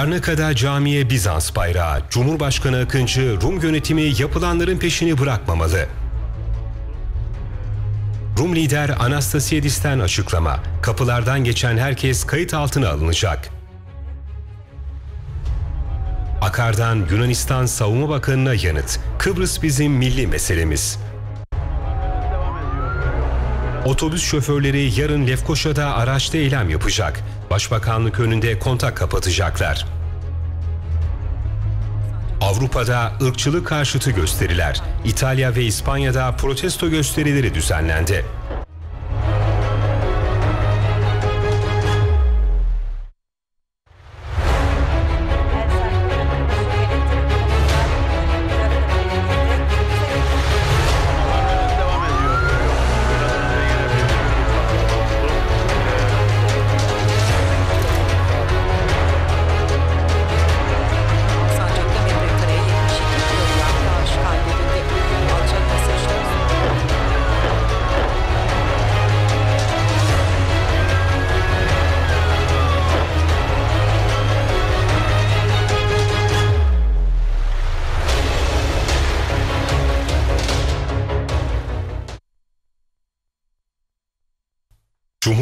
Larnaka'da camiye Bizans bayrağı, Cumhurbaşkanı Akıncı, Rum yönetimi yapılanların peşini bırakmamalı. Rum lider Anastasiedis'ten açıklama, kapılardan geçen herkes kayıt altına alınacak. Akar'dan Yunanistan Savunma Bakanı'na yanıt, Kıbrıs bizim milli meselemiz. Otobüs şoförleri yarın Lefkoşa'da araçta eylem yapacak. Başbakanlık önünde kontak kapatacaklar. Avrupa'da ırkçılık karşıtı gösteriler, İtalya ve İspanya'da protesto gösterileri düzenlendi.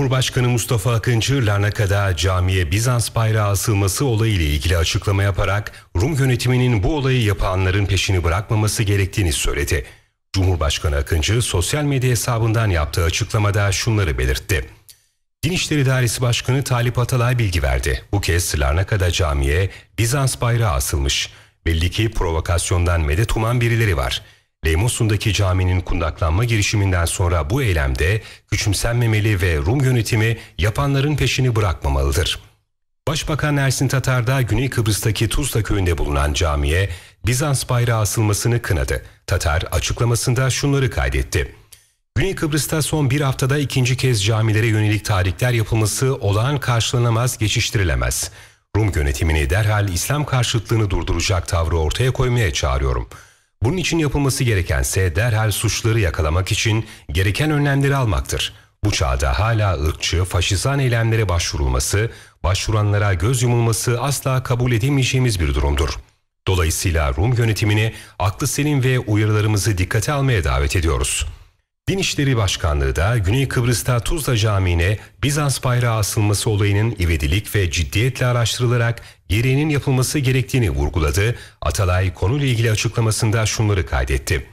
Cumhurbaşkanı Mustafa Akıncı Larnaka'da camiye Bizans bayrağı asılması olayıyla ilgili açıklama yaparak Rum yönetiminin bu olayı yapanların peşini bırakmaması gerektiğini söyledi. Cumhurbaşkanı Akıncı sosyal medya hesabından yaptığı açıklamada şunları belirtti. Din İşleri Dairesi Başkanı Talip Atalay bilgi verdi. Bu kez Larnaka'da camiye Bizans bayrağı asılmış. Belli ki provokasyondan medet uman birileri var.'' Lemosun'daki caminin kundaklanma girişiminden sonra bu eylemde küçümsenmemeli ve Rum yönetimi yapanların peşini bırakmamalıdır. Başbakan Ersin Tatar da Güney Kıbrıs'taki Tuzla köyünde bulunan camiye Bizans bayrağı asılmasını kınadı. Tatar açıklamasında şunları kaydetti. Güney Kıbrıs'ta son bir haftada ikinci kez camilere yönelik tarihler yapılması olağan karşılanamaz geçiştirilemez. Rum yönetimini derhal İslam karşıtlığını durduracak tavrı ortaya koymaya çağırıyorum.'' Bunun için yapılması gereken ise derhal suçları yakalamak için gereken önlemleri almaktır. Bu çağda hala ırkçı, faşizan eylemlere başvurulması, başvuranlara göz yumulması asla kabul edemeyeceğimiz bir durumdur. Dolayısıyla Rum yönetimini aklı selim ve uyarılarımızı dikkate almaya davet ediyoruz.'' Din İşleri Başkanlığı da Güney Kıbrıs'ta Tuzla Camii'ne Bizans bayrağı asılması olayının ivedilik ve ciddiyetle araştırılarak gereğinin yapılması gerektiğini vurguladı. Atalay konuyla ilgili açıklamasında şunları kaydetti.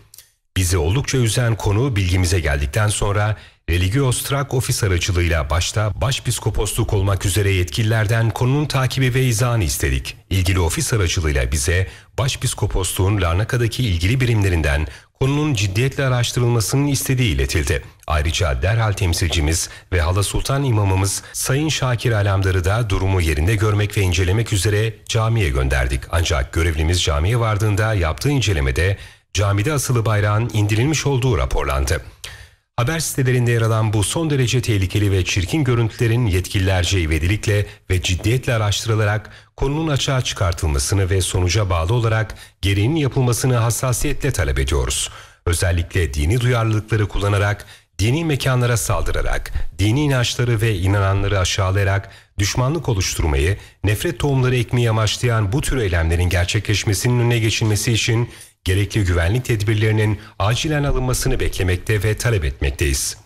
Bizi oldukça üzen konu bilgimize geldikten sonra Religios Trak ofis aracılığıyla başta başpiskoposluk olmak üzere yetkililerden konunun takibi ve izahını istedik. İlgili ofis aracılığıyla bize başpiskoposluğun Larnaka'daki ilgili birimlerinden konunun ciddiyetle araştırılmasının istediği iletildi. Ayrıca derhal temsilcimiz ve Hala Sultan imamımız Sayın Şakir Alamdar'ı da durumu yerinde görmek ve incelemek üzere camiye gönderdik. Ancak görevlimiz camiye vardığında yaptığı incelemede camide asılı bayrağın indirilmiş olduğu raporlandı. Haber sitelerinde yer alan bu son derece tehlikeli ve çirkin görüntülerin yetkililerce ivedilikle ve ciddiyetle araştırılarak konunun açığa çıkartılmasını ve sonuca bağlı olarak gereğinin yapılmasını hassasiyetle talep ediyoruz. Özellikle dini duyarlılıkları kullanarak, dini mekanlara saldırarak, dini inançları ve inananları aşağılayarak düşmanlık oluşturmayı, nefret tohumları ekmeği amaçlayan bu tür eylemlerin gerçekleşmesinin önüne geçilmesi için gerekli güvenlik tedbirlerinin acilen alınmasını beklemekte ve talep etmekteyiz.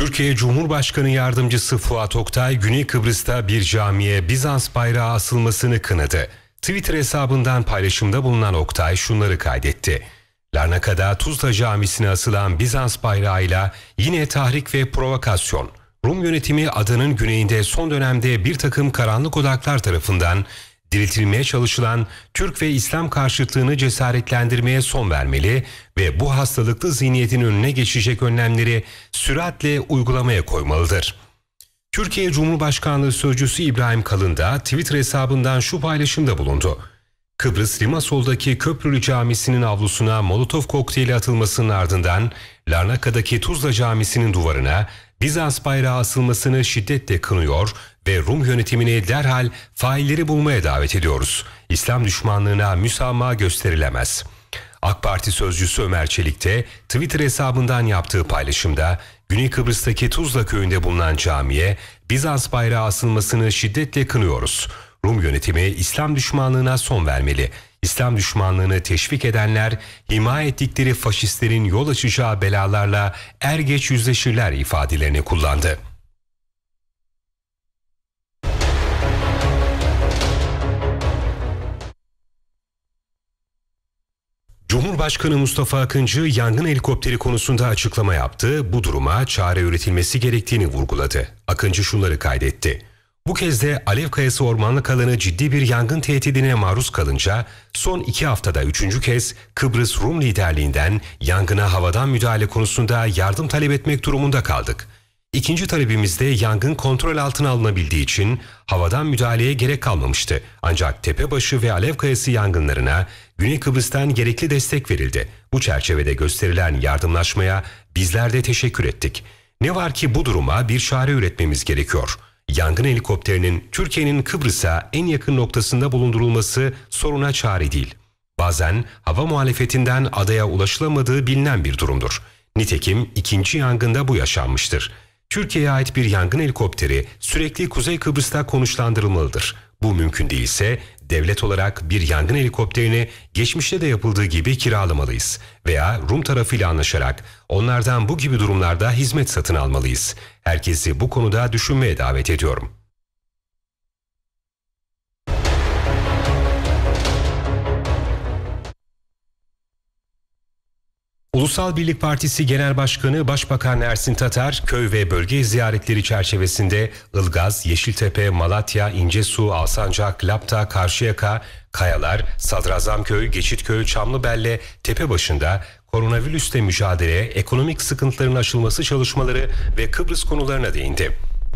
Türkiye Cumhurbaşkanı Yardımcısı Fuat Oktay, Güney Kıbrıs'ta bir camiye Bizans bayrağı asılmasını kınadı. Twitter hesabından paylaşımda bulunan Oktay şunları kaydetti. Larnaka'da Tuzla Camisi'ne asılan Bizans bayrağıyla yine tahrik ve provokasyon. Rum yönetimi adanın güneyinde son dönemde bir takım karanlık odaklar tarafından diriltilmeye çalışılan Türk ve İslam karşıtlığını cesaretlendirmeye son vermeli ve bu hastalıklı zihniyetin önüne geçecek önlemleri süratle uygulamaya koymalıdır. Türkiye Cumhurbaşkanlığı Sözcüsü İbrahim Kalın da Twitter hesabından şu paylaşımda bulundu. Kıbrıs Limasol'daki Köprülü Camisi'nin avlusuna Molotov kokteyli atılmasının ardından Larnaka'daki Tuzla Camisi'nin duvarına Bizans bayrağı asılmasını şiddetle kınıyor ve Rum yönetimini derhal failleri bulmaya davet ediyoruz. İslam düşmanlığına müsamaha gösterilemez. AK Parti sözcüsü Ömer Çelik de Twitter hesabından yaptığı paylaşımda Güney Kıbrıs'taki Tuzla köyünde bulunan camiye Bizans bayrağı asılmasını şiddetle kınıyoruz. Rum yönetimi İslam düşmanlığına son vermeli. İslam düşmanlığını teşvik edenler ima ettikleri faşistlerin yol açacağı belalarla er geç yüzleşirler ifadelerini kullandı. Cumhurbaşkanı Mustafa Akıncı yangın helikopteri konusunda açıklama yaptı. Bu duruma çare üretilmesi gerektiğini vurguladı. Akıncı şunları kaydetti. Bu kez de Alev Kayası ormanlık alanı ciddi bir yangın tehdidine maruz kalınca son iki haftada üçüncü kez Kıbrıs Rum liderliğinden yangına havadan müdahale konusunda yardım talep etmek durumunda kaldık. İkinci talebimizde yangın kontrol altına alınabildiği için havadan müdahaleye gerek kalmamıştı. Ancak Tepebaşı ve Alev Kayası yangınlarına Güney Kıbrıs'tan gerekli destek verildi. Bu çerçevede gösterilen yardımlaşmaya bizler de teşekkür ettik. Ne var ki bu duruma bir çare üretmemiz gerekiyor.'' yangın helikopterinin Türkiye'nin Kıbrıs'a en yakın noktasında bulundurulması soruna çare değil. Bazen hava muhalefetinden adaya ulaşılamadığı bilinen bir durumdur. Nitekim ikinci yangında bu yaşanmıştır. Türkiye'ye ait bir yangın helikopteri sürekli Kuzey Kıbrıs'ta konuşlandırılmalıdır. Bu mümkün değilse devlet olarak bir yangın helikopterini geçmişte de yapıldığı gibi kiralamalıyız veya Rum tarafıyla anlaşarak onlardan bu gibi durumlarda hizmet satın almalıyız. Herkesi bu konuda düşünmeye davet ediyorum.'' Ulusal Birlik Partisi Genel Başkanı Başbakan Ersin Tatar, köy ve bölge ziyaretleri çerçevesinde Ilgaz, Yeşiltepe, Malatya, İncesu, Alsancak, Lapta, Karşıyaka, Kayalar, Sadrazamköy, Geçitköy, Çamlıbelle, Tepebaşı'nda koronavirüsle mücadele, ekonomik sıkıntıların aşılması çalışmaları ve Kıbrıs konularına değindi.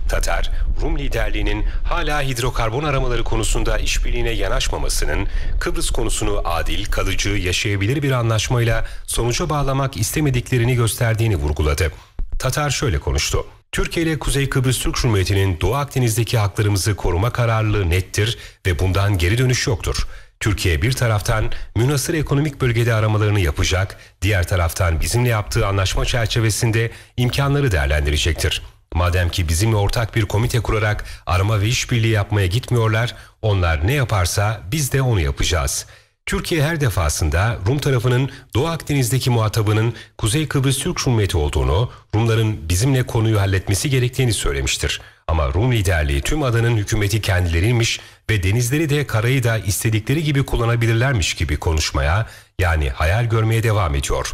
Tatar, Rum liderliğinin hala hidrokarbon aramaları konusunda işbirliğine yanaşmamasının Kıbrıs konusunu adil, kalıcı, yaşayabilir bir anlaşmayla sonuca bağlamak istemediklerini gösterdiğini vurguladı. Tatar şöyle konuştu. Türkiye ile Kuzey Kıbrıs Türk Cumhuriyeti'nin Doğu Akdeniz'deki haklarımızı koruma kararlılığı nettir ve bundan geri dönüş yoktur. Türkiye bir taraftan münasır ekonomik bölgede aramalarını yapacak, diğer taraftan bizimle yaptığı anlaşma çerçevesinde imkanları değerlendirecektir. Madem ki bizimle ortak bir komite kurarak arama ve işbirliği yapmaya gitmiyorlar, onlar ne yaparsa biz de onu yapacağız. Türkiye her defasında Rum tarafının Doğu Akdeniz'deki muhatabının Kuzey Kıbrıs Türk Cumhuriyeti olduğunu, Rumların bizimle konuyu halletmesi gerektiğini söylemiştir. Ama Rum liderliği tüm adanın hükümeti kendileriymiş ve denizleri de karayı da istedikleri gibi kullanabilirlermiş gibi konuşmaya yani hayal görmeye devam ediyor.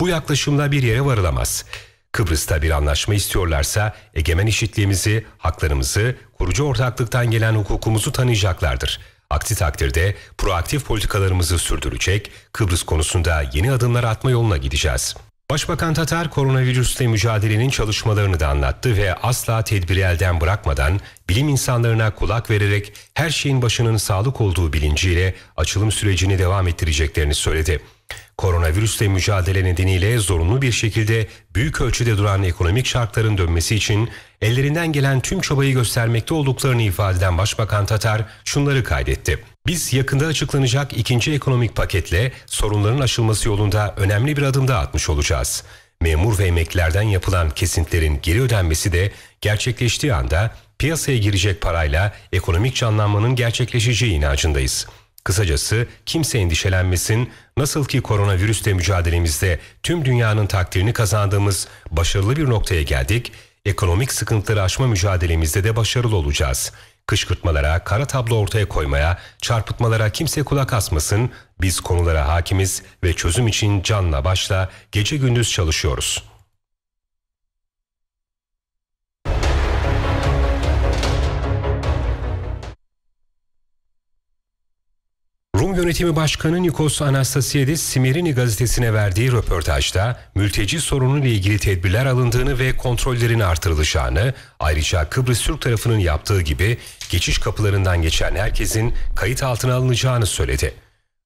Bu yaklaşımla bir yere varılamaz.'' Kıbrıs'ta bir anlaşma istiyorlarsa egemen eşitliğimizi, haklarımızı, kurucu ortaklıktan gelen hukukumuzu tanıyacaklardır. Aksi takdirde proaktif politikalarımızı sürdürecek, Kıbrıs konusunda yeni adımlar atma yoluna gideceğiz. Başbakan Tatar koronavirüsle mücadelenin çalışmalarını da anlattı ve asla tedbiri elden bırakmadan bilim insanlarına kulak vererek her şeyin başının sağlık olduğu bilinciyle açılım sürecini devam ettireceklerini söyledi. Koronavirüsle mücadele nedeniyle zorunlu bir şekilde büyük ölçüde duran ekonomik şartların dönmesi için ellerinden gelen tüm çabayı göstermekte olduklarını ifade eden Başbakan Tatar şunları kaydetti. Biz yakında açıklanacak ikinci ekonomik paketle sorunların aşılması yolunda önemli bir adım daha atmış olacağız. Memur ve emeklilerden yapılan kesintilerin geri ödenmesi de gerçekleştiği anda piyasaya girecek parayla ekonomik canlanmanın gerçekleşeceği inancındayız.'' Kısacası kimse endişelenmesin, nasıl ki koronavirüsle mücadelemizde tüm dünyanın takdirini kazandığımız başarılı bir noktaya geldik, ekonomik sıkıntıları aşma mücadelemizde de başarılı olacağız. Kışkırtmalara, kara tablo ortaya koymaya, çarpıtmalara kimse kulak asmasın, biz konulara hakimiz ve çözüm için canla başla gece gündüz çalışıyoruz.'' Kurum Yönetimi Başkanı Nikos Anastasiadis Simerini gazetesine verdiği röportajda mülteci sorunuyla ilgili tedbirler alındığını ve kontrollerin artırılacağını, ayrıca Kıbrıs Türk tarafının yaptığı gibi geçiş kapılarından geçen herkesin kayıt altına alınacağını söyledi.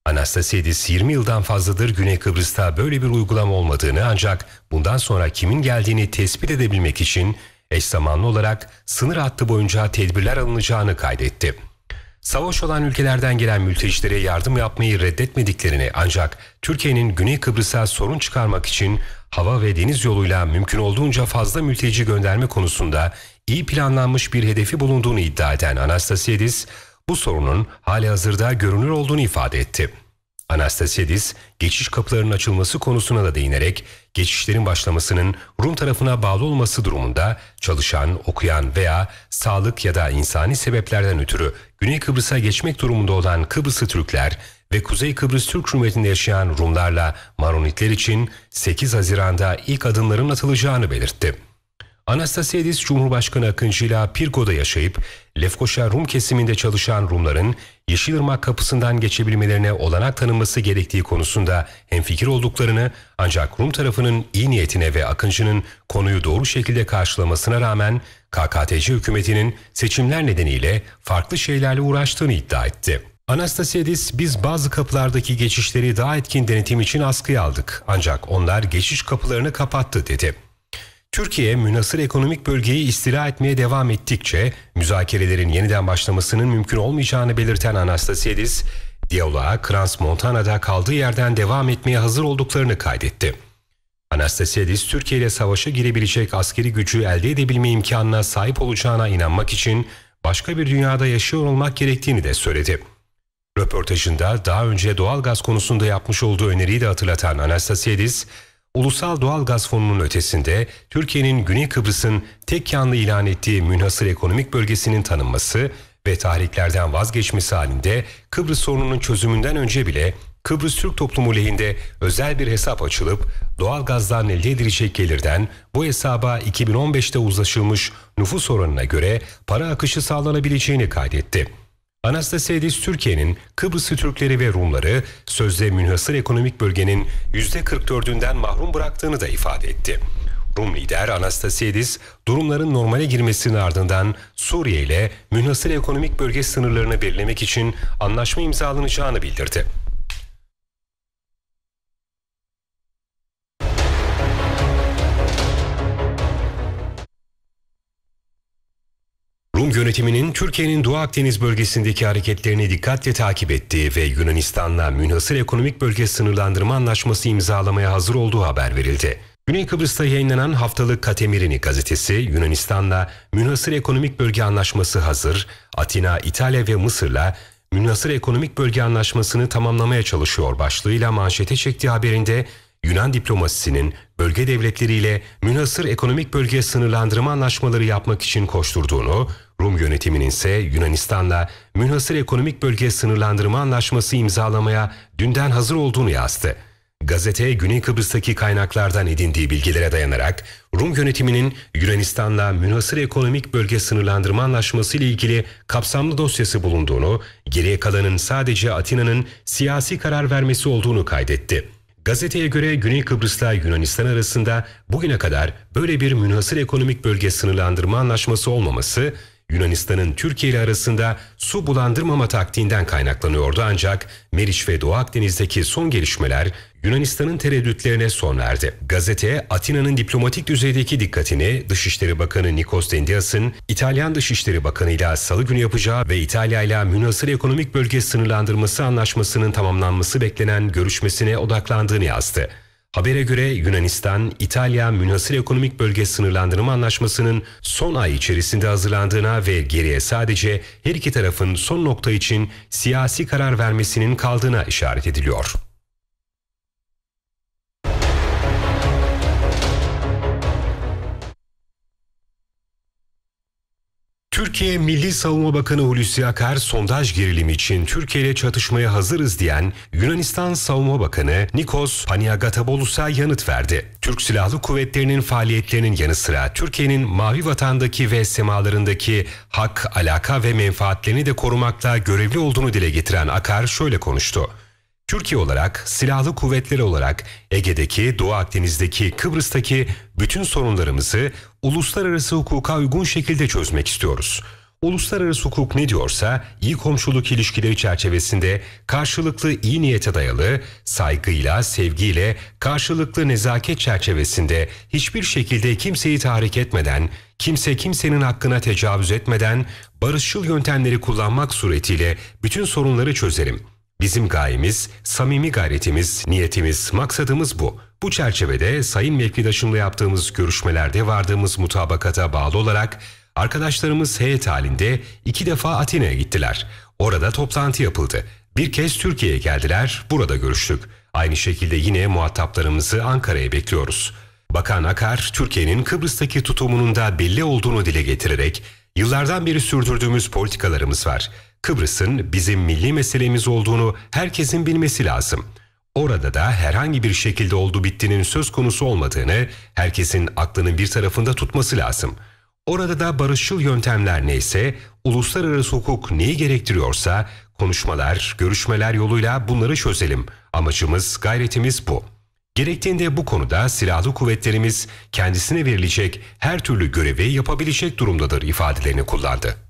Anastasiadis 20 yıldan fazladır Güney Kıbrıs'ta böyle bir uygulama olmadığını ancak bundan sonra kimin geldiğini tespit edebilmek için eş zamanlı olarak sınır hattı boyunca tedbirler alınacağını kaydetti savaş olan ülkelerden gelen mültecilere yardım yapmayı reddetmediklerini ancak Türkiye'nin Güney Kıbrıs'a sorun çıkarmak için hava ve deniz yoluyla mümkün olduğunca fazla mülteci gönderme konusunda iyi planlanmış bir hedefi bulunduğunu iddia eden Anastasiadis, bu sorunun hali hazırda görünür olduğunu ifade etti. Anastasiadis, geçiş kapılarının açılması konusuna da değinerek geçişlerin başlamasının Rum tarafına bağlı olması durumunda çalışan, okuyan veya sağlık ya da insani sebeplerden ötürü Güney Kıbrıs'a geçmek durumunda olan Kıbrıslı Türkler ve Kuzey Kıbrıs Türk Cumhuriyeti'nde yaşayan Rumlarla Maronitler için 8 Haziran'da ilk adımların atılacağını belirtti. Anastasiadis Cumhurbaşkanı Akıncı'yla Pirko'da yaşayıp Lefkoşa Rum kesiminde çalışan Rumların Yeşilırmak kapısından geçebilmelerine olanak tanınması gerektiği konusunda hemfikir olduklarını ancak Rum tarafının iyi niyetine ve Akıncı'nın konuyu doğru şekilde karşılamasına rağmen KKTC hükümetinin seçimler nedeniyle farklı şeylerle uğraştığını iddia etti. Anastasiadis biz bazı kapılardaki geçişleri daha etkin denetim için askıya aldık ancak onlar geçiş kapılarını kapattı dedi. Türkiye münasır ekonomik bölgeyi istila etmeye devam ettikçe müzakerelerin yeniden başlamasının mümkün olmayacağını belirten Anastasiades, diyaloğa Krans Montana'da kaldığı yerden devam etmeye hazır olduklarını kaydetti. Anastasiades, Türkiye ile savaşa girebilecek askeri gücü elde edebilme imkanına sahip olacağına inanmak için başka bir dünyada yaşıyor olmak gerektiğini de söyledi. Röportajında daha önce doğal gaz konusunda yapmış olduğu öneriyi de hatırlatan Anastasiades, ulusal doğal gaz fonunun ötesinde Türkiye'nin Güney Kıbrıs'ın tek yanlı ilan ettiği münhasır ekonomik bölgesinin tanınması ve tahriklerden vazgeçmesi halinde Kıbrıs sorununun çözümünden önce bile Kıbrıs Türk toplumu lehinde özel bir hesap açılıp doğal gazdan elde edilecek gelirden bu hesaba 2015'te uzlaşılmış nüfus oranına göre para akışı sağlanabileceğini kaydetti. Anastasidis Türkiye'nin Kıbrıslı Türkleri ve Rumları sözde münhasır ekonomik bölgenin %44'ünden mahrum bıraktığını da ifade etti. Rum lider Anastasidis durumların normale girmesinin ardından Suriye ile münhasır ekonomik bölge sınırlarını belirlemek için anlaşma imzalanacağını bildirdi. yönetiminin Türkiye'nin Doğu Akdeniz bölgesindeki hareketlerini dikkatle takip ettiği ve Yunanistan'la münhasır ekonomik bölge sınırlandırma anlaşması imzalamaya hazır olduğu haber verildi. Güney Kıbrıs'ta yayınlanan haftalık Katemirini gazetesi Yunanistan'la münhasır ekonomik bölge anlaşması hazır, Atina, İtalya ve Mısır'la münhasır ekonomik bölge anlaşmasını tamamlamaya çalışıyor başlığıyla manşete çektiği haberinde Yunan diplomasisinin bölge devletleriyle münhasır ekonomik bölge sınırlandırma anlaşmaları yapmak için koşturduğunu, Rum yönetiminin ise Yunanistan'la münhasır ekonomik bölge sınırlandırma anlaşması imzalamaya dünden hazır olduğunu yazdı. Gazete Güney Kıbrıs'taki kaynaklardan edindiği bilgilere dayanarak Rum yönetiminin Yunanistan'la münhasır ekonomik bölge sınırlandırma anlaşması ile ilgili kapsamlı dosyası bulunduğunu, geriye kalanın sadece Atina'nın siyasi karar vermesi olduğunu kaydetti. Gazeteye göre Güney Kıbrıs'la Yunanistan arasında bugüne kadar böyle bir münhasır ekonomik bölge sınırlandırma anlaşması olmaması Yunanistan'ın Türkiye ile arasında su bulandırmama taktiğinden kaynaklanıyordu ancak Meriç ve Doğu Akdeniz'deki son gelişmeler Yunanistan'ın tereddütlerine son verdi. Gazete, Atina'nın diplomatik düzeydeki dikkatini Dışişleri Bakanı Nikos Dendias'ın İtalyan Dışişleri Bakanı ile salı günü yapacağı ve İtalya ile münhasır ekonomik bölge sınırlandırması anlaşmasının tamamlanması beklenen görüşmesine odaklandığını yazdı. Habere göre Yunanistan, İtalya Münhasır Ekonomik Bölge Sınırlandırma Anlaşması'nın son ay içerisinde hazırlandığına ve geriye sadece her iki tarafın son nokta için siyasi karar vermesinin kaldığına işaret ediliyor. Türkiye Milli Savunma Bakanı Hulusi Akar sondaj gerilim için Türkiye ile çatışmaya hazırız diyen Yunanistan Savunma Bakanı Nikos Paniagatabolus'a yanıt verdi. Türk Silahlı Kuvvetleri'nin faaliyetlerinin yanı sıra Türkiye'nin mavi vatandaki ve semalarındaki hak, alaka ve menfaatlerini de korumakta görevli olduğunu dile getiren Akar şöyle konuştu. Türkiye olarak, silahlı kuvvetleri olarak Ege'deki, Doğu Akdeniz'deki, Kıbrıs'taki bütün sorunlarımızı uluslararası hukuka uygun şekilde çözmek istiyoruz. Uluslararası hukuk ne diyorsa iyi komşuluk ilişkileri çerçevesinde karşılıklı iyi niyete dayalı, saygıyla, sevgiyle, karşılıklı nezaket çerçevesinde hiçbir şekilde kimseyi tahrik etmeden, kimse kimsenin hakkına tecavüz etmeden barışçıl yöntemleri kullanmak suretiyle bütün sorunları çözerim. Bizim gayemiz, samimi gayretimiz, niyetimiz, maksadımız bu.'' Bu çerçevede sayın mevkidaşımla yaptığımız görüşmelerde vardığımız mutabakata bağlı olarak arkadaşlarımız heyet halinde iki defa Atina'ya gittiler. Orada toplantı yapıldı. Bir kez Türkiye'ye geldiler, burada görüştük. Aynı şekilde yine muhataplarımızı Ankara'ya bekliyoruz. Bakan Akar, Türkiye'nin Kıbrıs'taki tutumunun da belli olduğunu dile getirerek, yıllardan beri sürdürdüğümüz politikalarımız var. Kıbrıs'ın bizim milli meselemiz olduğunu herkesin bilmesi lazım.'' Orada da herhangi bir şekilde oldu bittinin söz konusu olmadığını herkesin aklının bir tarafında tutması lazım. Orada da barışçıl yöntemler neyse, uluslararası hukuk neyi gerektiriyorsa konuşmalar, görüşmeler yoluyla bunları çözelim. Amacımız, gayretimiz bu. Gerektiğinde bu konuda silahlı kuvvetlerimiz kendisine verilecek her türlü görevi yapabilecek durumdadır ifadelerini kullandı.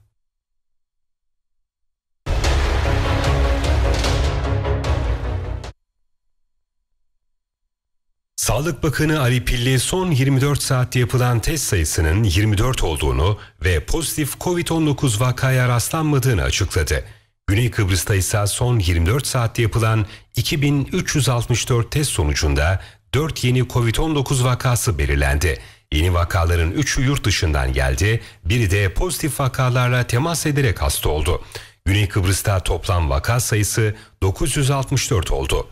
Sağlık Bakanı Ali Pilli son 24 saatte yapılan test sayısının 24 olduğunu ve pozitif COVID-19 vakaya rastlanmadığını açıkladı. Güney Kıbrıs'ta ise son 24 saatte yapılan 2364 test sonucunda 4 yeni COVID-19 vakası belirlendi. Yeni vakaların 3'ü yurt dışından geldi, biri de pozitif vakalarla temas ederek hasta oldu. Güney Kıbrıs'ta toplam vaka sayısı 964 oldu.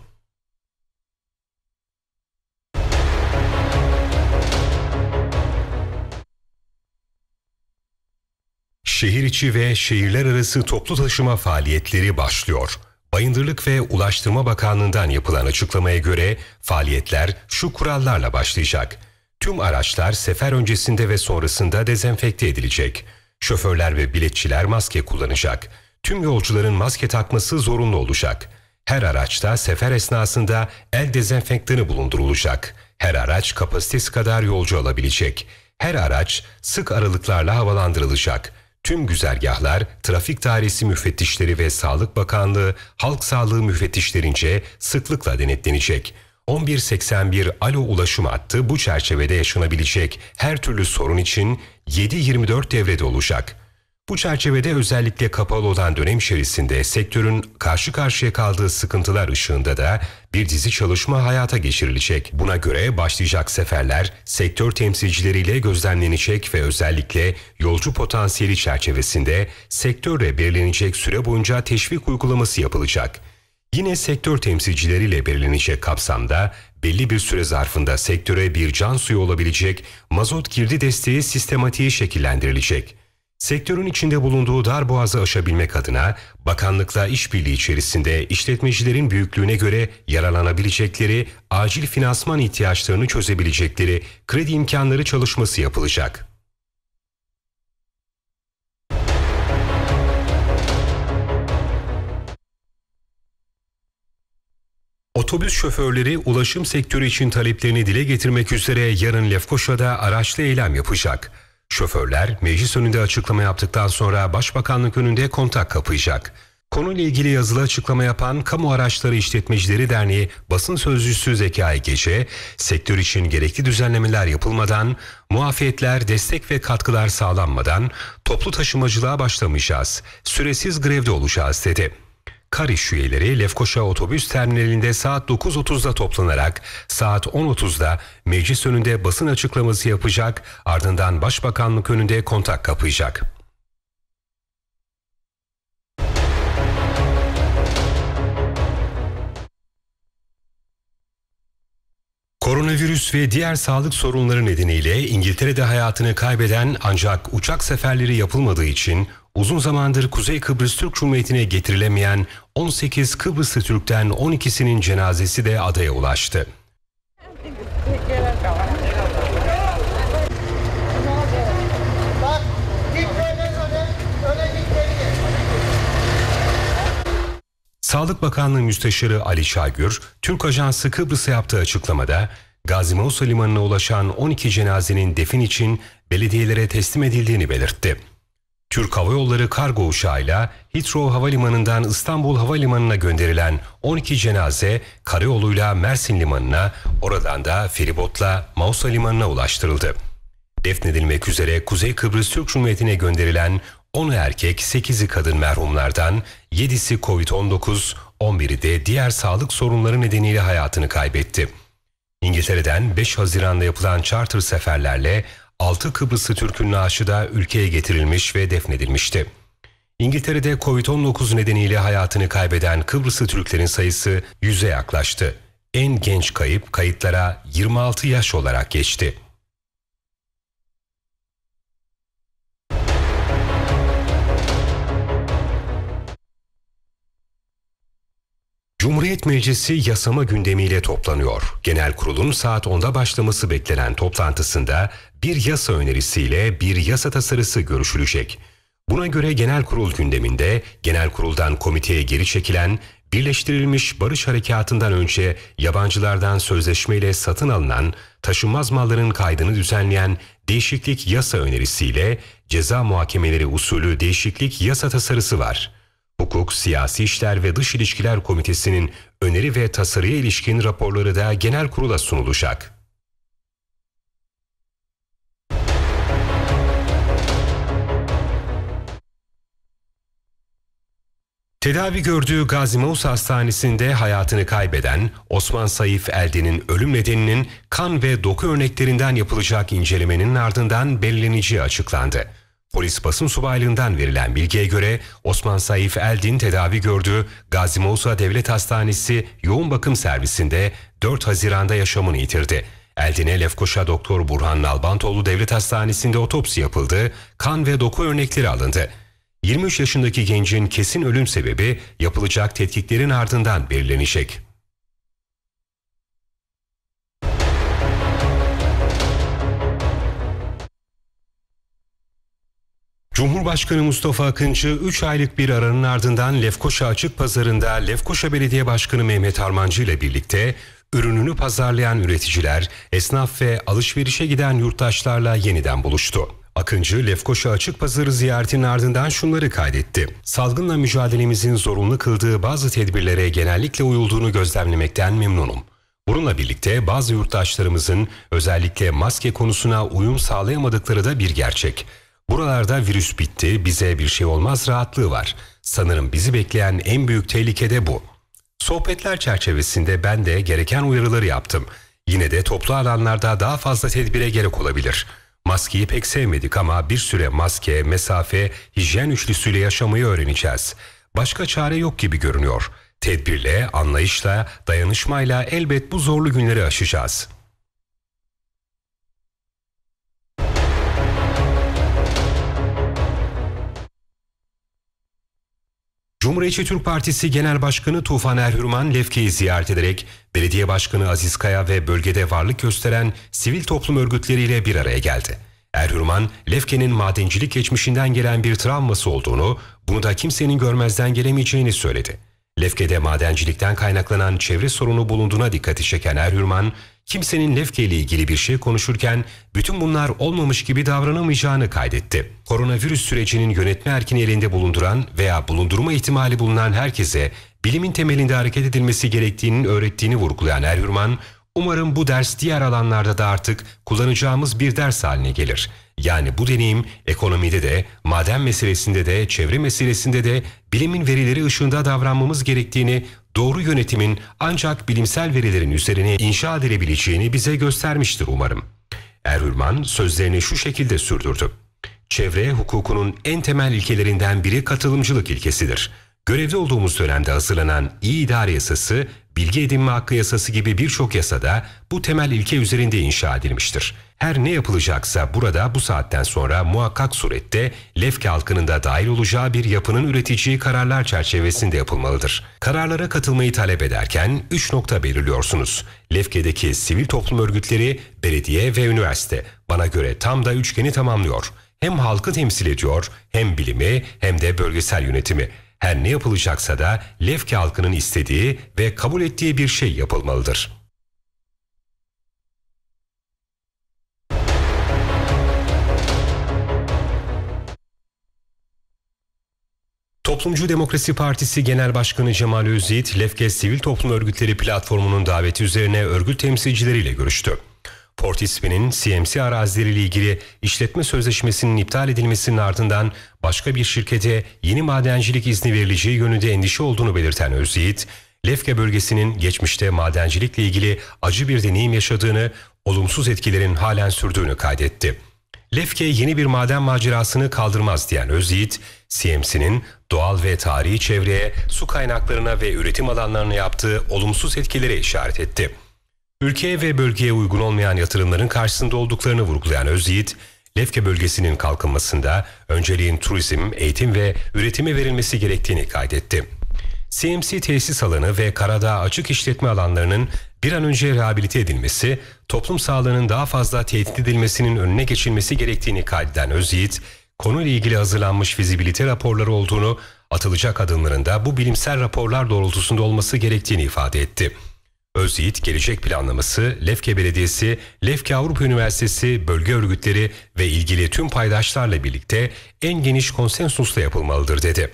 Şehir içi ve şehirler arası toplu taşıma faaliyetleri başlıyor. Bayındırlık ve Ulaştırma Bakanlığı'ndan yapılan açıklamaya göre faaliyetler şu kurallarla başlayacak. Tüm araçlar sefer öncesinde ve sonrasında dezenfekte edilecek. Şoförler ve biletçiler maske kullanacak. Tüm yolcuların maske takması zorunlu olacak. Her araçta sefer esnasında el dezenfektanı bulundurulacak. Her araç kapasitesi kadar yolcu alabilecek. Her araç sık aralıklarla havalandırılacak tüm güzergahlar trafik dairesi müfettişleri ve Sağlık Bakanlığı halk sağlığı müfettişlerince sıklıkla denetlenecek. 1181 Alo Ulaşım Hattı bu çerçevede yaşanabilecek her türlü sorun için 7-24 devrede olacak. Bu çerçevede özellikle kapalı olan dönem içerisinde sektörün karşı karşıya kaldığı sıkıntılar ışığında da bir dizi çalışma hayata geçirilecek. Buna göre başlayacak seferler sektör temsilcileriyle gözlemlenecek ve özellikle yolcu potansiyeli çerçevesinde sektörle belirlenecek süre boyunca teşvik uygulaması yapılacak. Yine sektör temsilcileriyle belirlenecek kapsamda belli bir süre zarfında sektöre bir can suyu olabilecek mazot girdi desteği sistematiği şekillendirilecek sektörün içinde bulunduğu dar boğazı aşabilmek adına bakanlıkla işbirliği içerisinde işletmecilerin büyüklüğüne göre yararlanabilecekleri, acil finansman ihtiyaçlarını çözebilecekleri kredi imkanları çalışması yapılacak. Otobüs şoförleri ulaşım sektörü için taleplerini dile getirmek üzere yarın Lefkoşa'da araçlı eylem yapacak. Şoförler meclis önünde açıklama yaptıktan sonra başbakanlık önünde kontak kapayacak. Konuyla ilgili yazılı açıklama yapan Kamu Araçları İşletmecileri Derneği basın sözcüsü Zekai Gece, sektör için gerekli düzenlemeler yapılmadan, muafiyetler, destek ve katkılar sağlanmadan toplu taşımacılığa başlamayacağız, süresiz grevde olacağız dedi. Kar iş üyeleri Lefkoşa Otobüs Terminali'nde saat 9.30'da toplanarak saat 10.30'da meclis önünde basın açıklaması yapacak ardından Başbakanlık önünde kontak kapayacak. Koronavirüs ve diğer sağlık sorunları nedeniyle İngiltere'de hayatını kaybeden ancak uçak seferleri yapılmadığı için uzun zamandır Kuzey Kıbrıs Türk Cumhuriyeti'ne getirilemeyen 18 Kıbrıslı Türk'ten 12'sinin cenazesi de adaya ulaştı. Sağlık Bakanlığı Müsteşarı Ali Şagür, Türk Ajansı Kıbrıs'a yaptığı açıklamada Gazi Mausa Limanı'na ulaşan 12 cenazenin defin için belediyelere teslim edildiğini belirtti. Türk Hava Yolları kargo uçağıyla Heathrow Havalimanı'ndan İstanbul Havalimanı'na gönderilen 12 cenaze karayoluyla Mersin Limanı'na, oradan da feribotla Mausa Limanı'na ulaştırıldı. Defnedilmek üzere Kuzey Kıbrıs Türk Cumhuriyeti'ne gönderilen 10 erkek 8'i kadın merhumlardan 7'si Covid-19, 11'i de diğer sağlık sorunları nedeniyle hayatını kaybetti. İngiltere'den 5 Haziran'da yapılan charter seferlerle 6 Kıbrıslı Türk'ün naaşı da ülkeye getirilmiş ve defnedilmişti. İngiltere'de Covid-19 nedeniyle hayatını kaybeden Kıbrıslı Türklerin sayısı 100'e yaklaştı. En genç kayıp kayıtlara 26 yaş olarak geçti. Cumhuriyet Meclisi yasama gündemiyle toplanıyor. Genel kurulun saat 10'da başlaması beklenen toplantısında bir yasa önerisiyle bir yasa tasarısı görüşülecek. Buna göre genel kurul gündeminde genel kuruldan komiteye geri çekilen Birleştirilmiş Barış Harekatı'ndan önce yabancılardan sözleşmeyle satın alınan taşınmaz malların kaydını düzenleyen değişiklik yasa önerisiyle ceza muhakemeleri usulü değişiklik yasa tasarısı var. Hukuk, Siyasi İşler ve Dış İlişkiler Komitesi'nin öneri ve tasarıya ilişkin raporları da genel kurula sunulacak. Tedavi gördüğü Gazi Maus Hastanesi'nde hayatını kaybeden Osman Saif Elden'in ölüm nedeninin kan ve doku örneklerinden yapılacak incelemenin ardından belirleneceği açıklandı. Polis basın subaylığından verilen bilgiye göre Osman Saif Eldin tedavi gördüğü Gazi Mousa Devlet Hastanesi yoğun bakım servisinde 4 Haziran'da yaşamını yitirdi. Eldin'e Lefkoşa Doktor Burhan Nalbantoğlu Devlet Hastanesi'nde otopsi yapıldı, kan ve doku örnekleri alındı. 23 yaşındaki gencin kesin ölüm sebebi yapılacak tetkiklerin ardından belirlenecek. Cumhurbaşkanı Mustafa Akıncı 3 aylık bir aranın ardından Lefkoşa Açık Pazarı'nda Lefkoşa Belediye Başkanı Mehmet Armancı ile birlikte ürününü pazarlayan üreticiler, esnaf ve alışverişe giden yurttaşlarla yeniden buluştu. Akıncı, Lefkoşa Açık Pazarı ziyaretinin ardından şunları kaydetti. Salgınla mücadelemizin zorunlu kıldığı bazı tedbirlere genellikle uyulduğunu gözlemlemekten memnunum. Bununla birlikte bazı yurttaşlarımızın özellikle maske konusuna uyum sağlayamadıkları da bir gerçek. Buralarda virüs bitti, bize bir şey olmaz rahatlığı var. Sanırım bizi bekleyen en büyük tehlike de bu. Sohbetler çerçevesinde ben de gereken uyarıları yaptım. Yine de toplu alanlarda daha fazla tedbire gerek olabilir. Maskeyi pek sevmedik ama bir süre maske, mesafe, hijyen üçlüsüyle yaşamayı öğreneceğiz. Başka çare yok gibi görünüyor. Tedbirle, anlayışla, dayanışmayla elbet bu zorlu günleri aşacağız.'' Cumhuriyetçi Türk Partisi Genel Başkanı Tufan Erhürman Lefke'yi ziyaret ederek belediye başkanı Aziz Kaya ve bölgede varlık gösteren sivil toplum örgütleriyle bir araya geldi. Erhürman, Lefke'nin madencilik geçmişinden gelen bir travması olduğunu, bunu da kimsenin görmezden gelemeyeceğini söyledi. Lefke'de madencilikten kaynaklanan çevre sorunu bulunduğuna dikkati çeken Erhürman, kimsenin Lefke ile ilgili bir şey konuşurken bütün bunlar olmamış gibi davranamayacağını kaydetti. Koronavirüs sürecinin yönetme erkini elinde bulunduran veya bulundurma ihtimali bulunan herkese bilimin temelinde hareket edilmesi gerektiğinin öğrettiğini vurgulayan Erhürman, umarım bu ders diğer alanlarda da artık kullanacağımız bir ders haline gelir.'' Yani bu deneyim ekonomide de, maden meselesinde de, çevre meselesinde de bilimin verileri ışığında davranmamız gerektiğini, doğru yönetimin ancak bilimsel verilerin üzerine inşa edilebileceğini bize göstermiştir umarım. Erhürman sözlerini şu şekilde sürdürdü. Çevre hukukunun en temel ilkelerinden biri katılımcılık ilkesidir. Görevde olduğumuz dönemde hazırlanan iyi idare yasası bilgi edinme hakkı yasası gibi birçok yasada bu temel ilke üzerinde inşa edilmiştir. Her ne yapılacaksa burada bu saatten sonra muhakkak surette Lefke halkının da dahil olacağı bir yapının üreteceği kararlar çerçevesinde yapılmalıdır. Kararlara katılmayı talep ederken 3 nokta belirliyorsunuz. Lefke'deki sivil toplum örgütleri, belediye ve üniversite bana göre tam da üçgeni tamamlıyor. Hem halkı temsil ediyor, hem bilimi hem de bölgesel yönetimi her ne yapılacaksa da Lefke halkının istediği ve kabul ettiği bir şey yapılmalıdır. Toplumcu Demokrasi Partisi Genel Başkanı Cemal Özyiğit, Lefke Sivil Toplum Örgütleri Platformu'nun daveti üzerine örgüt temsilcileriyle görüştü. Portispe'nin CMC arazileriyle ilgili işletme sözleşmesinin iptal edilmesinin ardından başka bir şirkete yeni madencilik izni verileceği yönünde endişe olduğunu belirten Özyiğit, Lefke bölgesinin geçmişte madencilikle ilgili acı bir deneyim yaşadığını, olumsuz etkilerin halen sürdüğünü kaydetti. Lefke yeni bir maden macerasını kaldırmaz diyen Özyiğit, CMC'nin doğal ve tarihi çevreye, su kaynaklarına ve üretim alanlarına yaptığı olumsuz etkilere işaret etti.'' ülkeye ve bölgeye uygun olmayan yatırımların karşısında olduklarını vurgulayan Özyiğit, Lefke bölgesinin kalkınmasında önceliğin turizm, eğitim ve üretime verilmesi gerektiğini kaydetti. CMC tesis alanı ve Karadağ açık işletme alanlarının bir an önce rehabilite edilmesi, toplum sağlığının daha fazla tehdit edilmesinin önüne geçilmesi gerektiğini kaydeden Özyiğit, konuyla ilgili hazırlanmış fizibilite raporları olduğunu, atılacak adımların da bu bilimsel raporlar doğrultusunda olması gerektiğini ifade etti. Özyiğit Gelecek Planlaması, Lefke Belediyesi, Lefke Avrupa Üniversitesi, bölge örgütleri ve ilgili tüm paydaşlarla birlikte en geniş konsensusla yapılmalıdır dedi.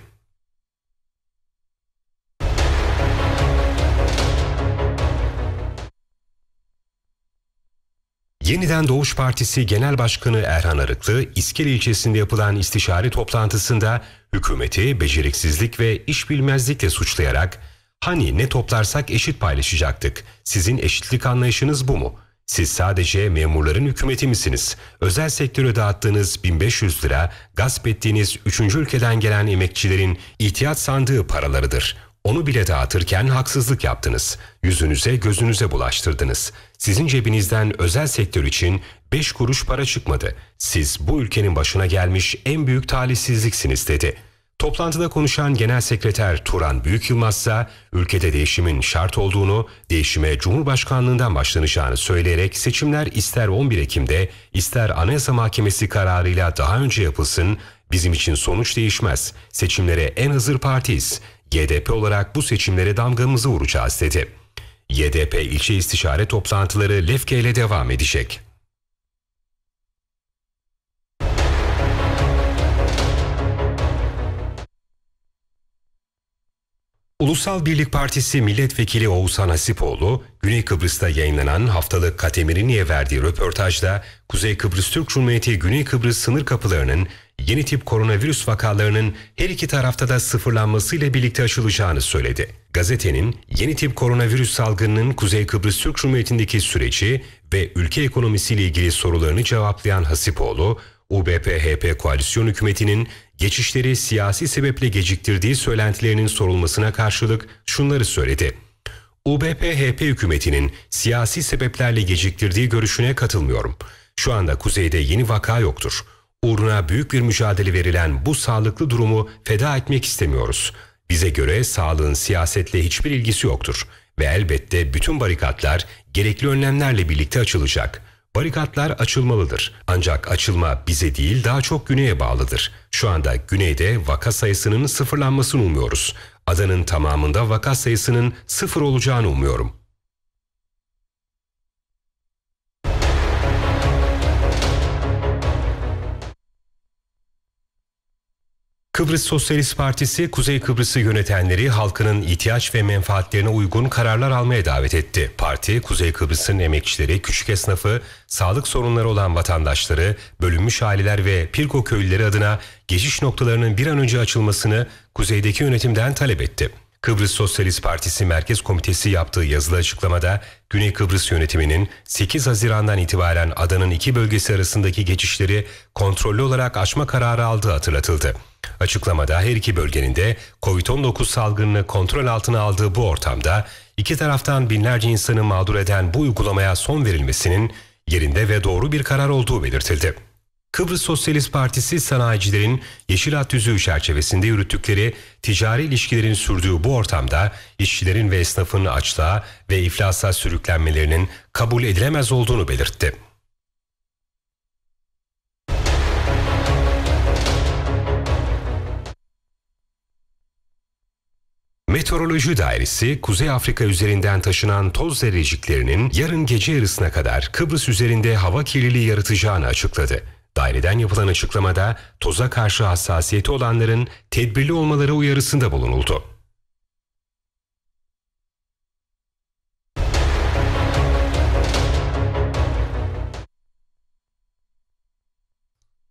Yeniden Doğuş Partisi Genel Başkanı Erhan Arıklı, İskele ilçesinde yapılan istişare toplantısında hükümeti beceriksizlik ve işbilmezlikle suçlayarak Hani ne toplarsak eşit paylaşacaktık. Sizin eşitlik anlayışınız bu mu? Siz sadece memurların hükümeti misiniz? Özel sektöre dağıttığınız 1500 lira, gasp ettiğiniz 3. ülkeden gelen emekçilerin ihtiyaç sandığı paralarıdır. Onu bile dağıtırken haksızlık yaptınız. Yüzünüze gözünüze bulaştırdınız. Sizin cebinizden özel sektör için 5 kuruş para çıkmadı. Siz bu ülkenin başına gelmiş en büyük talihsizliksiniz dedi.'' Toplantıda konuşan Genel Sekreter Turan Büyük Yılmaz ülkede değişimin şart olduğunu, değişime Cumhurbaşkanlığından başlanacağını söyleyerek seçimler ister 11 Ekim'de ister Anayasa Mahkemesi kararıyla daha önce yapılsın, bizim için sonuç değişmez. Seçimlere en hazır partiyiz. YDP olarak bu seçimlere damgamızı vuracağız dedi. YDP ilçe istişare toplantıları Lefke ile devam edecek. Ulusal Birlik Partisi Milletvekili Oğuzhan Asipoğlu, Güney Kıbrıs'ta yayınlanan haftalık Katemirini'ye verdiği röportajda Kuzey Kıbrıs Türk Cumhuriyeti Güney Kıbrıs sınır kapılarının yeni tip koronavirüs vakalarının her iki tarafta da sıfırlanmasıyla birlikte açılacağını söyledi. Gazetenin yeni tip koronavirüs salgınının Kuzey Kıbrıs Türk Cumhuriyeti'ndeki süreci ve ülke ekonomisiyle ilgili sorularını cevaplayan Hasipoğlu, UBP-HP koalisyon hükümetinin geçişleri siyasi sebeple geciktirdiği söylentilerinin sorulmasına karşılık şunları söyledi. UBP-HP hükümetinin siyasi sebeplerle geciktirdiği görüşüne katılmıyorum. Şu anda kuzeyde yeni vaka yoktur. Uğruna büyük bir mücadele verilen bu sağlıklı durumu feda etmek istemiyoruz. Bize göre sağlığın siyasetle hiçbir ilgisi yoktur ve elbette bütün barikatlar gerekli önlemlerle birlikte açılacak.'' Barikatlar açılmalıdır. Ancak açılma bize değil daha çok güneye bağlıdır. Şu anda güneyde vaka sayısının sıfırlanmasını umuyoruz. Adanın tamamında vaka sayısının sıfır olacağını umuyorum.'' Kıbrıs Sosyalist Partisi Kuzey Kıbrıs'ı yönetenleri halkının ihtiyaç ve menfaatlerine uygun kararlar almaya davet etti. Parti Kuzey Kıbrıs'ın emekçileri, küçük esnafı, sağlık sorunları olan vatandaşları, bölünmüş aileler ve Pirko köylüleri adına geçiş noktalarının bir an önce açılmasını kuzeydeki yönetimden talep etti. Kıbrıs Sosyalist Partisi Merkez Komitesi yaptığı yazılı açıklamada Güney Kıbrıs yönetiminin 8 Haziran'dan itibaren adanın iki bölgesi arasındaki geçişleri kontrollü olarak açma kararı aldığı hatırlatıldı. Açıklamada her iki bölgenin de COVID-19 salgınını kontrol altına aldığı bu ortamda iki taraftan binlerce insanı mağdur eden bu uygulamaya son verilmesinin yerinde ve doğru bir karar olduğu belirtildi. Kıbrıs Sosyalist Partisi sanayicilerin yeşil hat yüzüğü çerçevesinde yürüttükleri ticari ilişkilerin sürdüğü bu ortamda işçilerin ve esnafın açlığa ve iflasa sürüklenmelerinin kabul edilemez olduğunu belirtti. Meteoroloji Dairesi, Kuzey Afrika üzerinden taşınan toz zerreciklerinin yarın gece yarısına kadar Kıbrıs üzerinde hava kirliliği yaratacağını açıkladı. Daireden yapılan açıklamada toza karşı hassasiyeti olanların tedbirli olmaları uyarısında bulunuldu.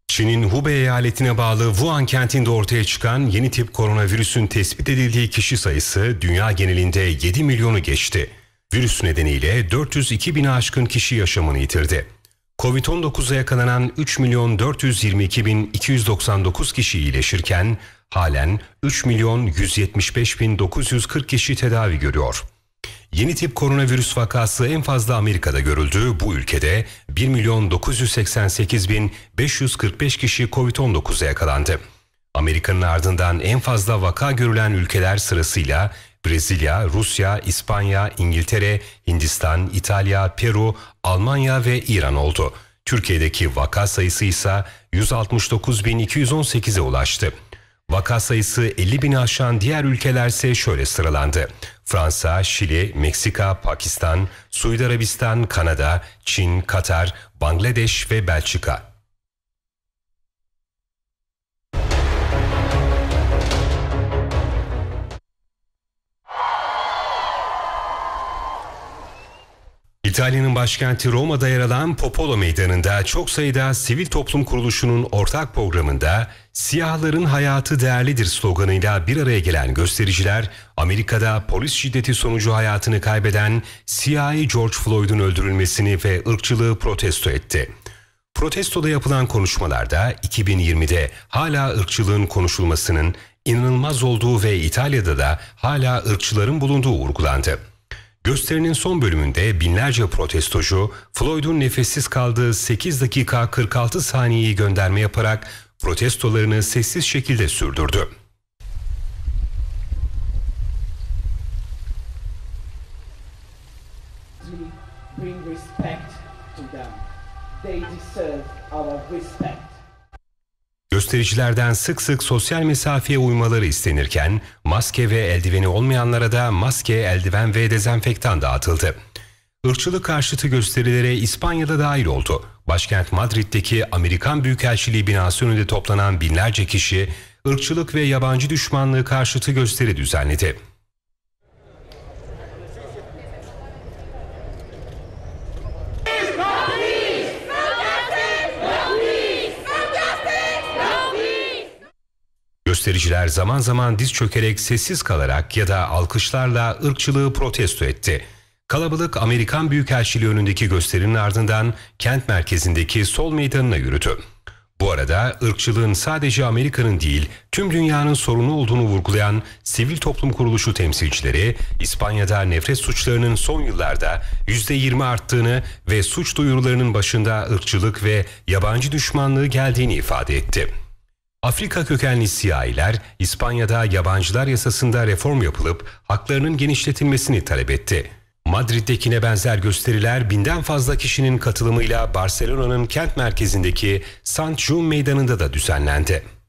Çin'in Hubei eyaletine bağlı Wuhan kentinde ortaya çıkan yeni tip koronavirüsün tespit edildiği kişi sayısı dünya genelinde 7 milyonu geçti. Virüs nedeniyle 402 bin aşkın kişi yaşamını yitirdi. Covid-19'a yakalanan 3 milyon 422 bin 299 kişi iyileşirken halen 3 milyon 175 bin 940 kişi tedavi görüyor. Yeni tip koronavirüs vakası en fazla Amerika'da görüldü. Bu ülkede 1 milyon 988 bin 545 kişi Covid-19'a yakalandı. Amerika'nın ardından en fazla vaka görülen ülkeler sırasıyla Brezilya, Rusya, İspanya, İngiltere, Hindistan, İtalya, Peru, Almanya ve İran oldu. Türkiye'deki vaka sayısı ise 169.218'e ulaştı. Vaka sayısı 50 bini aşan diğer ülkeler ise şöyle sıralandı. Fransa, Şili, Meksika, Pakistan, Suudi Arabistan, Kanada, Çin, Katar, Bangladeş ve Belçika. İtalya'nın başkenti Roma'da yer alan Popolo Meydanı'nda çok sayıda sivil toplum kuruluşunun ortak programında Siyahların hayatı değerlidir sloganıyla bir araya gelen göstericiler Amerika'da polis şiddeti sonucu hayatını kaybeden siyahi George Floyd'un öldürülmesini ve ırkçılığı protesto etti. Protestoda yapılan konuşmalarda 2020'de hala ırkçılığın konuşulmasının inanılmaz olduğu ve İtalya'da da hala ırkçıların bulunduğu vurgulandı. Gösterinin son bölümünde binlerce protestocu Floyd'un nefessiz kaldığı 8 dakika 46 saniyeyi gönderme yaparak protestolarını sessiz şekilde sürdürdü. bring respect to them. They deserve our respect. Göstericilerden sık sık sosyal mesafeye uymaları istenirken maske ve eldiveni olmayanlara da maske, eldiven ve dezenfektan dağıtıldı. Irkçılık karşıtı gösterilere İspanya'da dahil oldu. Başkent Madrid'deki Amerikan Büyükelçiliği binası önünde toplanan binlerce kişi ırkçılık ve yabancı düşmanlığı karşıtı gösteri düzenledi. Göstericiler zaman zaman diz çökerek sessiz kalarak ya da alkışlarla ırkçılığı protesto etti. Kalabalık Amerikan Büyükelçiliği önündeki gösterinin ardından kent merkezindeki sol meydanına yürüdü. Bu arada ırkçılığın sadece Amerika'nın değil tüm dünyanın sorunu olduğunu vurgulayan sivil toplum kuruluşu temsilcileri İspanya'da nefret suçlarının son yıllarda %20 arttığını ve suç duyurularının başında ırkçılık ve yabancı düşmanlığı geldiğini ifade etti. Afrika kökenli siyahiler İspanya'da yabancılar yasasında reform yapılıp haklarının genişletilmesini talep etti. Madrid'dekine benzer gösteriler binden fazla kişinin katılımıyla Barcelona'nın kent merkezindeki Sant Jaume meydanında da düzenlendi.